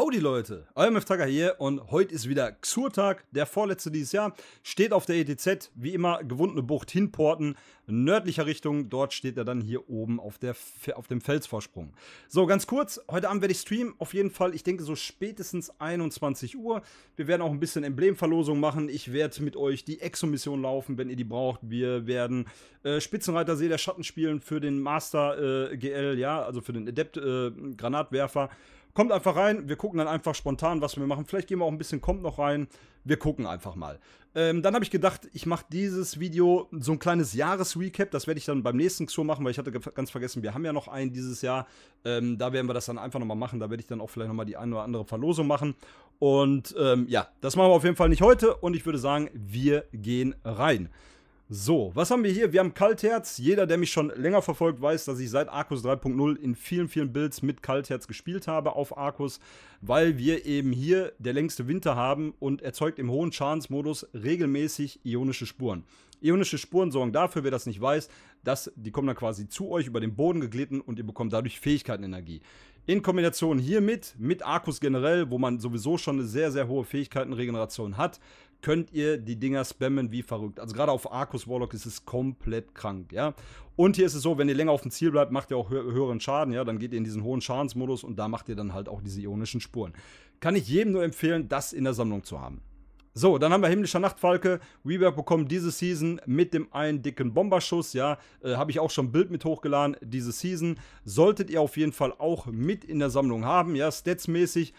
Howdy Leute, euer Tucker hier und heute ist wieder Xur-Tag, der vorletzte dieses Jahr. Steht auf der ETZ, wie immer, gewundene Bucht hinporten, nördlicher Richtung. Dort steht er dann hier oben auf, der, auf dem Felsvorsprung. So, ganz kurz, heute Abend werde ich streamen, auf jeden Fall, ich denke so spätestens 21 Uhr. Wir werden auch ein bisschen Emblemverlosung machen. Ich werde mit euch die Exo-Mission laufen, wenn ihr die braucht. Wir werden äh, Spitzenreiter See der Schatten spielen für den Master äh, GL, ja, also für den Adept äh, Granatwerfer. Kommt einfach rein, wir gucken dann einfach spontan, was wir machen. Vielleicht gehen wir auch ein bisschen kommt noch rein. Wir gucken einfach mal. Ähm, dann habe ich gedacht, ich mache dieses Video so ein kleines Jahresrecap. Das werde ich dann beim nächsten Tour machen, weil ich hatte ganz vergessen, wir haben ja noch einen dieses Jahr. Ähm, da werden wir das dann einfach nochmal machen. Da werde ich dann auch vielleicht nochmal die eine oder andere Verlosung machen. Und ähm, ja, das machen wir auf jeden Fall nicht heute. Und ich würde sagen, wir gehen rein. So, was haben wir hier? Wir haben Kaltherz. Jeder, der mich schon länger verfolgt, weiß, dass ich seit Arcus 3.0 in vielen, vielen Builds mit Kaltherz gespielt habe auf Arcus, weil wir eben hier der längste Winter haben und erzeugt im hohen Schadensmodus regelmäßig ionische Spuren. Ionische Spuren sorgen dafür, wer das nicht weiß, dass die kommen dann quasi zu euch über den Boden geglitten und ihr bekommt dadurch Fähigkeitenenergie. In Kombination hiermit, mit Arcus generell, wo man sowieso schon eine sehr, sehr hohe Fähigkeitenregeneration hat, könnt ihr die Dinger spammen wie verrückt. Also gerade auf Arcus Warlock ist es komplett krank, ja. Und hier ist es so, wenn ihr länger auf dem Ziel bleibt, macht ihr auch hö höheren Schaden, ja. Dann geht ihr in diesen hohen Schadensmodus und da macht ihr dann halt auch diese ionischen Spuren. Kann ich jedem nur empfehlen, das in der Sammlung zu haben. So, dann haben wir Himmlischer Nachtfalke. Rework bekommen diese Season mit dem einen dicken Bomberschuss. Ja, äh, habe ich auch schon ein Bild mit hochgeladen, diese Season. Solltet ihr auf jeden Fall auch mit in der Sammlung haben. Ja, statsmäßig. mäßig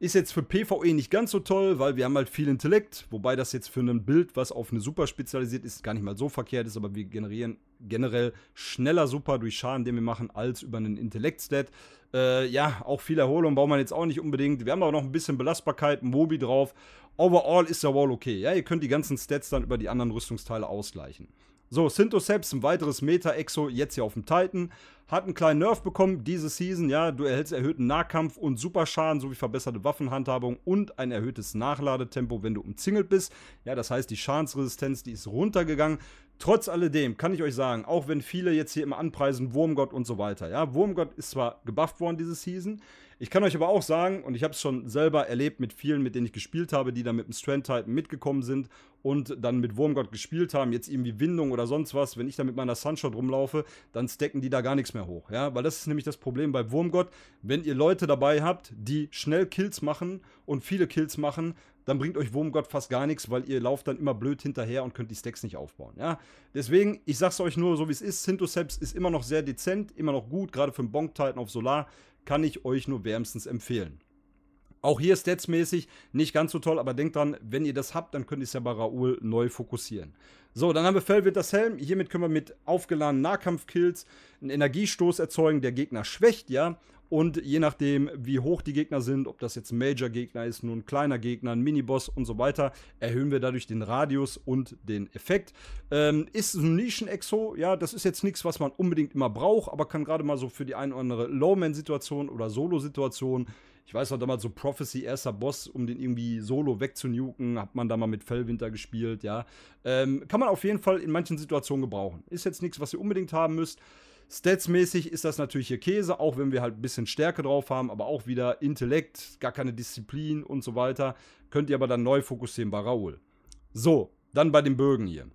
ist jetzt für PvE nicht ganz so toll, weil wir haben halt viel Intellekt, wobei das jetzt für ein Bild, was auf eine Super spezialisiert ist, gar nicht mal so verkehrt ist, aber wir generieren generell schneller Super durch Schaden, den wir machen, als über einen Intellekt-Stat. Äh, ja, auch viel Erholung braucht man jetzt auch nicht unbedingt. Wir haben auch noch ein bisschen Belastbarkeit, Mobi drauf. Overall ist der Wall okay. Ja, ihr könnt die ganzen Stats dann über die anderen Rüstungsteile ausgleichen. So, Sintoseps, ein weiteres Meta-Exo, jetzt hier auf dem Titan. Hat einen kleinen Nerf bekommen diese Season, ja. Du erhältst erhöhten Nahkampf und Superschaden sowie verbesserte Waffenhandhabung und ein erhöhtes Nachladetempo, wenn du umzingelt bist. Ja, das heißt, die Schadensresistenz, die ist runtergegangen. Trotz alledem kann ich euch sagen, auch wenn viele jetzt hier immer anpreisen, Wurmgott und so weiter, ja. Wurmgott ist zwar gebufft worden diese Season, ich kann euch aber auch sagen, und ich habe es schon selber erlebt mit vielen, mit denen ich gespielt habe, die dann mit dem Strand Titan mitgekommen sind und dann mit Wurmgott gespielt haben, jetzt irgendwie Windung oder sonst was, wenn ich da mit meiner Sunshot rumlaufe, dann stecken die da gar nichts mehr hoch. Ja, weil das ist nämlich das Problem bei Wurmgott. Wenn ihr Leute dabei habt, die schnell Kills machen und viele Kills machen, dann bringt euch Wurmgott fast gar nichts, weil ihr lauft dann immer blöd hinterher und könnt die Stacks nicht aufbauen. Ja, deswegen, ich sag's euch nur so wie es ist: Sintoseps ist immer noch sehr dezent, immer noch gut, gerade für einen Bonk-Titan auf Solar kann ich euch nur wärmstens empfehlen. Auch hier statsmäßig nicht ganz so toll, aber denkt dran, wenn ihr das habt, dann könnt ihr es ja bei Raoul neu fokussieren. So, dann haben wir Fellwitters Helm. Hiermit können wir mit aufgeladenen Nahkampfkills einen Energiestoß erzeugen, der Gegner schwächt, ja. Und je nachdem, wie hoch die Gegner sind, ob das jetzt ein Major-Gegner ist, nur ein kleiner Gegner, ein Miniboss und so weiter, erhöhen wir dadurch den Radius und den Effekt. Ähm, ist ein Nischen-Exo, ja, das ist jetzt nichts, was man unbedingt immer braucht, aber kann gerade mal so für die ein oder andere Lowman-Situation oder Solo-Situation ich weiß noch damals so Prophecy, erster Boss, um den irgendwie solo wegzunuken, hat man da mal mit Fellwinter gespielt, ja. Ähm, kann man auf jeden Fall in manchen Situationen gebrauchen. Ist jetzt nichts, was ihr unbedingt haben müsst. Statsmäßig ist das natürlich hier Käse, auch wenn wir halt ein bisschen Stärke drauf haben, aber auch wieder Intellekt, gar keine Disziplin und so weiter. Könnt ihr aber dann neu fokussieren bei Raoul. So, dann bei den Bögen hier.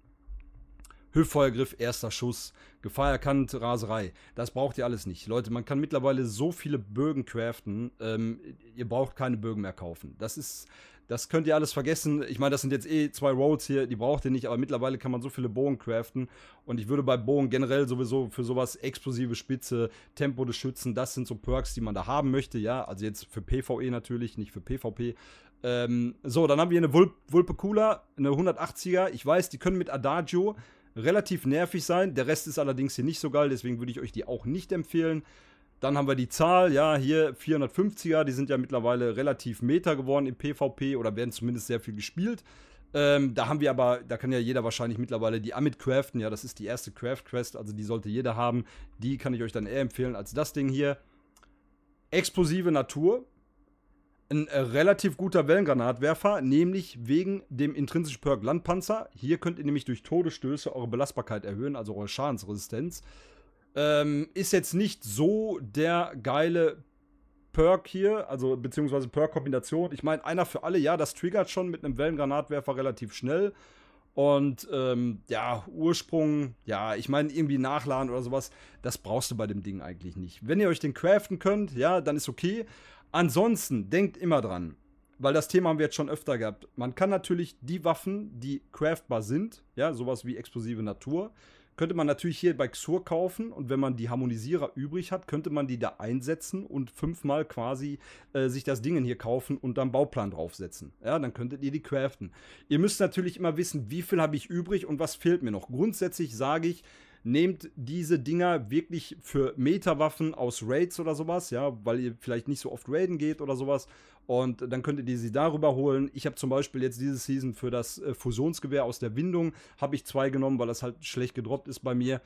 Hüftfeuergriff, erster Schuss, Gefahrerkant, Raserei. Das braucht ihr alles nicht. Leute, man kann mittlerweile so viele Bögen craften, ähm, ihr braucht keine Bögen mehr kaufen. Das ist, das könnt ihr alles vergessen. Ich meine, das sind jetzt eh zwei Rolls hier, die braucht ihr nicht, aber mittlerweile kann man so viele Bogen craften. Und ich würde bei Bogen generell sowieso für sowas explosive Spitze, Tempo des Schützen, das sind so Perks, die man da haben möchte, ja. Also jetzt für PvE natürlich, nicht für PvP. Ähm, so, dann haben wir eine Vulp Vulpe Cooler, eine 180er. Ich weiß, die können mit Adagio relativ nervig sein. Der Rest ist allerdings hier nicht so geil, deswegen würde ich euch die auch nicht empfehlen. Dann haben wir die Zahl, ja, hier 450er, die sind ja mittlerweile relativ Meter geworden im PvP oder werden zumindest sehr viel gespielt. Ähm, da haben wir aber, da kann ja jeder wahrscheinlich mittlerweile die Amit craften, ja, das ist die erste Craft Quest, also die sollte jeder haben. Die kann ich euch dann eher empfehlen als das Ding hier. Explosive Natur, ein äh, relativ guter Wellengranatwerfer, nämlich wegen dem intrinsischen Perk Landpanzer. Hier könnt ihr nämlich durch Todesstöße eure Belastbarkeit erhöhen, also eure Schadensresistenz. Ähm, ist jetzt nicht so der geile Perk hier, also beziehungsweise Perk-Kombination. Ich meine, einer für alle, ja, das triggert schon mit einem Wellengranatwerfer relativ schnell. Und ähm, ja, Ursprung, ja, ich meine, irgendwie nachladen oder sowas, das brauchst du bei dem Ding eigentlich nicht. Wenn ihr euch den craften könnt, ja, dann ist okay. Ansonsten denkt immer dran, weil das Thema haben wir jetzt schon öfter gehabt. Man kann natürlich die Waffen, die craftbar sind, ja, sowas wie explosive Natur, könnte man natürlich hier bei Xur kaufen und wenn man die Harmonisierer übrig hat, könnte man die da einsetzen und fünfmal quasi äh, sich das Ding hier kaufen und dann Bauplan draufsetzen. Ja, dann könntet ihr die craften. Ihr müsst natürlich immer wissen, wie viel habe ich übrig und was fehlt mir noch. Grundsätzlich sage ich, nehmt diese Dinger wirklich für Meta-Waffen aus Raids oder sowas, ja, weil ihr vielleicht nicht so oft raiden geht oder sowas. Und dann könnt ihr die sie darüber holen. Ich habe zum Beispiel jetzt diese Season für das äh, Fusionsgewehr aus der Windung, habe ich zwei genommen, weil das halt schlecht gedroppt ist bei mir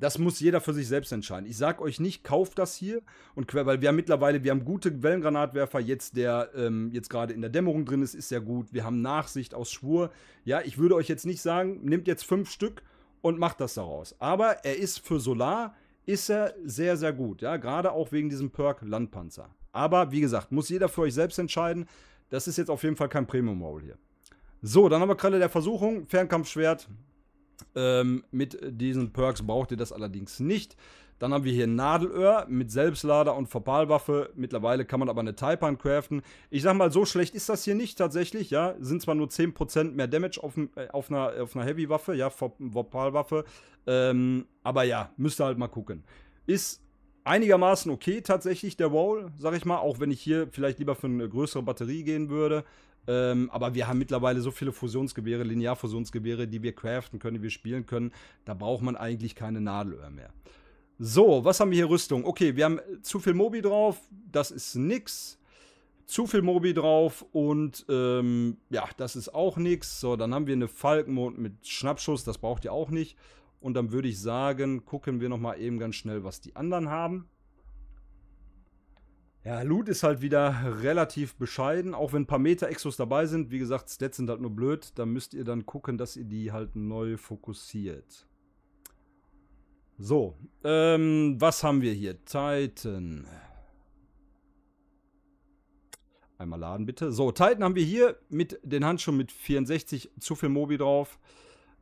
das muss jeder für sich selbst entscheiden. Ich sage euch nicht, kauft das hier und quer, weil wir haben mittlerweile, wir haben gute Wellengranatwerfer, jetzt der ähm, jetzt gerade in der Dämmerung drin ist, ist sehr gut. Wir haben Nachsicht aus Schwur. Ja, ich würde euch jetzt nicht sagen, nehmt jetzt fünf Stück und macht das daraus. Aber er ist für Solar ist er sehr, sehr gut. Ja, gerade auch wegen diesem Perk Landpanzer. Aber wie gesagt, muss jeder für euch selbst entscheiden. Das ist jetzt auf jeden Fall kein Premium-Roll hier. So, dann haben wir Kralle der Versuchung, Fernkampfschwert. Ähm, mit diesen Perks braucht ihr das allerdings nicht. Dann haben wir hier Nadelöhr mit Selbstlader und Verpalwaffe. Mittlerweile kann man aber eine Taipan craften. Ich sag mal, so schlecht ist das hier nicht tatsächlich, ja. Sind zwar nur 10% mehr Damage auf, äh, auf einer, auf einer Heavy-Waffe, ja, Verpalwaffe. Ähm, aber ja, müsst ihr halt mal gucken. Ist einigermaßen okay tatsächlich der Roll, sag ich mal, auch wenn ich hier vielleicht lieber für eine größere Batterie gehen würde. Ähm, aber wir haben mittlerweile so viele Fusionsgewehre, Linearfusionsgewehre, die wir craften können, die wir spielen können. Da braucht man eigentlich keine Nadelöhr mehr. So, was haben wir hier? Rüstung. Okay, wir haben äh, zu viel Mobi drauf. Das ist nix. Zu viel Mobi drauf und ähm, ja, das ist auch nix. So, dann haben wir eine Falkenmond mit Schnappschuss. Das braucht ihr auch nicht. Und dann würde ich sagen, gucken wir nochmal eben ganz schnell, was die anderen haben. Ja, Loot ist halt wieder relativ bescheiden, auch wenn ein paar Meter Exos dabei sind. Wie gesagt, Stats sind halt nur blöd. Da müsst ihr dann gucken, dass ihr die halt neu fokussiert. So, ähm, was haben wir hier? Titan. Einmal laden bitte. So, Titan haben wir hier mit den Handschuhen mit 64 zu viel Mobi drauf.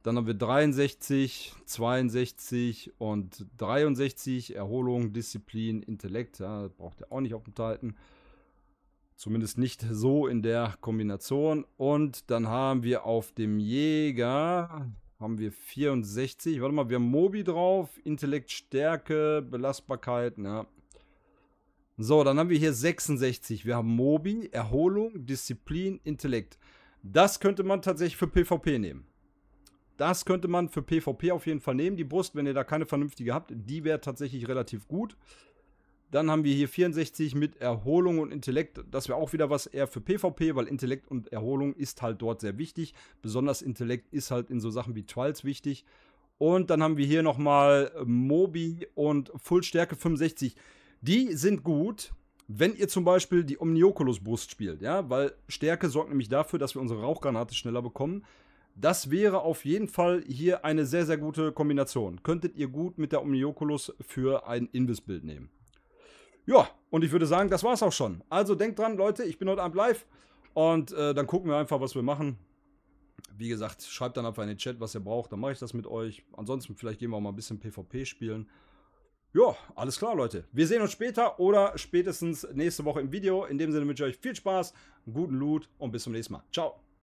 Dann haben wir 63, 62 und 63. Erholung, Disziplin, Intellekt. Ja, braucht er auch nicht auf dem Titan. Zumindest nicht so in der Kombination. Und dann haben wir auf dem Jäger haben wir 64. Warte mal, wir haben Mobi drauf, Intellekt, Stärke, Belastbarkeit, ja. Ne? So, dann haben wir hier 66. Wir haben Mobi, Erholung, Disziplin, Intellekt. Das könnte man tatsächlich für PvP nehmen. Das könnte man für PvP auf jeden Fall nehmen. Die Brust, wenn ihr da keine vernünftige habt, die wäre tatsächlich relativ gut. Dann haben wir hier 64 mit Erholung und Intellekt. Das wäre auch wieder was eher für PvP, weil Intellekt und Erholung ist halt dort sehr wichtig. Besonders Intellekt ist halt in so Sachen wie Trials wichtig. Und dann haben wir hier nochmal äh, Mobi und Fullstärke 65. Die sind gut, wenn ihr zum Beispiel die Omnioculus-Brust spielt, ja, weil Stärke sorgt nämlich dafür, dass wir unsere Rauchgranate schneller bekommen. Das wäre auf jeden Fall hier eine sehr, sehr gute Kombination. Könntet ihr gut mit der Omnioculus für ein Invis-Bild nehmen. Ja, und ich würde sagen, das war's auch schon. Also denkt dran, Leute, ich bin heute Abend live und äh, dann gucken wir einfach, was wir machen. Wie gesagt, schreibt dann einfach in den Chat, was ihr braucht, dann mache ich das mit euch. Ansonsten vielleicht gehen wir auch mal ein bisschen PvP spielen. Ja, alles klar, Leute. Wir sehen uns später oder spätestens nächste Woche im Video. In dem Sinne wünsche ich euch viel Spaß, guten Loot und bis zum nächsten Mal. Ciao.